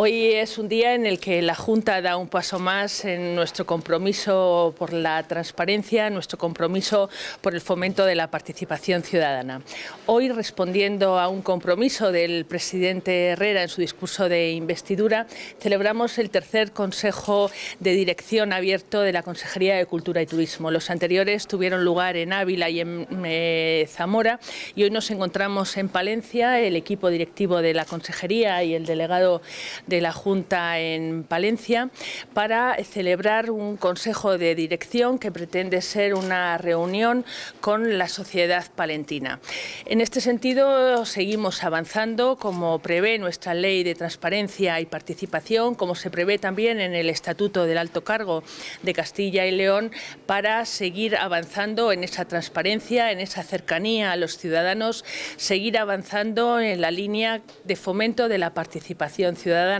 Hoy es un día en el que la Junta da un paso más en nuestro compromiso por la transparencia, nuestro compromiso por el fomento de la participación ciudadana. Hoy, respondiendo a un compromiso del presidente Herrera en su discurso de investidura, celebramos el tercer Consejo de Dirección abierto de la Consejería de Cultura y Turismo. Los anteriores tuvieron lugar en Ávila y en eh, Zamora y hoy nos encontramos en Palencia, el equipo directivo de la Consejería y el delegado de la Junta en Palencia para celebrar un consejo de dirección que pretende ser una reunión con la sociedad palentina. En este sentido, seguimos avanzando como prevé nuestra ley de transparencia y participación, como se prevé también en el Estatuto del Alto Cargo de Castilla y León, para seguir avanzando en esa transparencia, en esa cercanía a los ciudadanos, seguir avanzando en la línea de fomento de la participación ciudadana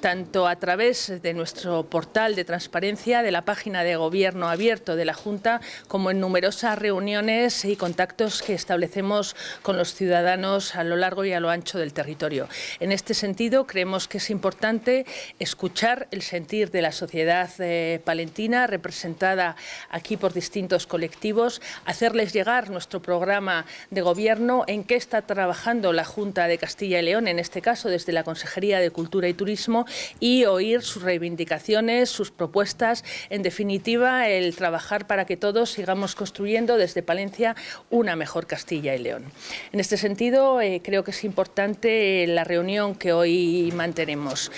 tanto a través de nuestro portal de transparencia, de la página de Gobierno Abierto de la Junta, como en numerosas reuniones y contactos que establecemos con los ciudadanos a lo largo y a lo ancho del territorio. En este sentido, creemos que es importante escuchar el sentir de la sociedad eh, palentina, representada aquí por distintos colectivos, hacerles llegar nuestro programa de gobierno, en qué está trabajando la Junta de Castilla y León, en este caso desde la Consejería de Cultura y Turismo y oír sus reivindicaciones, sus propuestas. En definitiva, el trabajar para que todos sigamos construyendo desde Palencia una mejor Castilla y León. En este sentido, eh, creo que es importante la reunión que hoy mantenemos.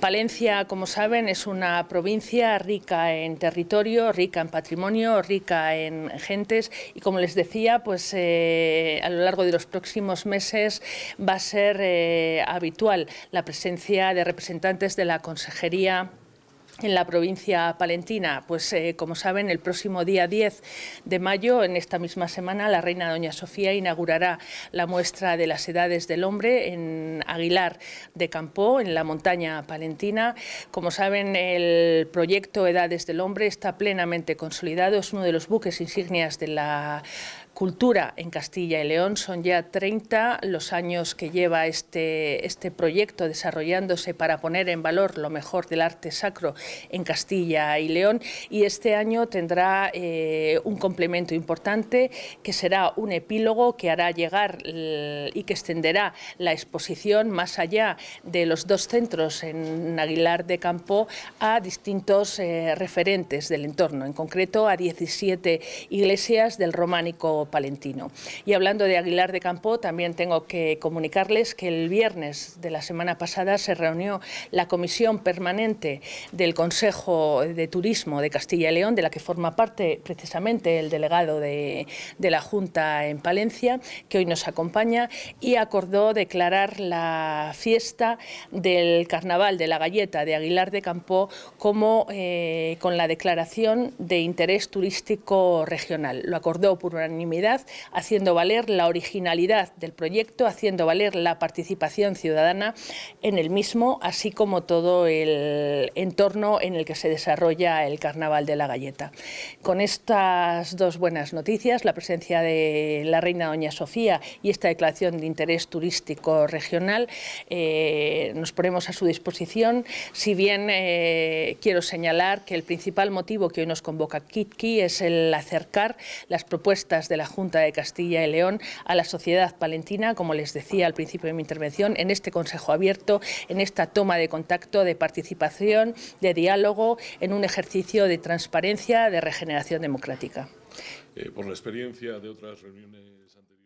Palencia, como saben, es una provincia rica en territorio, rica en patrimonio, rica en gentes y, como les decía, pues eh, a lo largo de los próximos meses va a ser eh, habitual la presencia de representantes de la Consejería en la provincia palentina. Pues eh, como saben, el próximo día 10 de mayo, en esta misma semana, la reina doña Sofía inaugurará la muestra de las edades del hombre en Aguilar de Campó, en la montaña palentina. Como saben, el proyecto Edades del Hombre está plenamente consolidado, es uno de los buques insignias de la Cultura en Castilla y León. Son ya 30 los años que lleva este, este proyecto desarrollándose para poner en valor lo mejor del arte sacro en Castilla y León. Y este año tendrá eh, un complemento importante que será un epílogo que hará llegar y que extenderá la exposición más allá de los dos centros en Aguilar de Campo a distintos eh, referentes del entorno, en concreto a 17 iglesias del románico Palentino. Y hablando de Aguilar de Campo, también tengo que comunicarles que el viernes de la semana pasada se reunió la Comisión Permanente del Consejo de Turismo de Castilla y León, de la que forma parte precisamente el delegado de, la Junta en Palencia, que hoy nos acompaña, y acordó declarar la fiesta del Carnaval de la Galleta de Aguilar de Campo como eh, con la declaración de interés turístico regional. Lo acordó por unanimidad haciendo valer la originalidad del proyecto, haciendo valer la participación ciudadana en el mismo, así como todo el entorno en el que se desarrolla el Carnaval de la Galleta. Con estas dos buenas noticias, la presencia de la reina Doña Sofía y esta declaración de interés turístico regional, eh, nos ponemos a su disposición, si bien eh, quiero señalar que el principal motivo que hoy nos convoca Kitki es el acercar las propuestas de la la Junta de Castilla y León a la sociedad palentina, como les decía al principio de mi intervención, en este Consejo Abierto, en esta toma de contacto, de participación, de diálogo, en un ejercicio de transparencia, de regeneración democrática. Eh, por la experiencia de otras reuniones anteriores.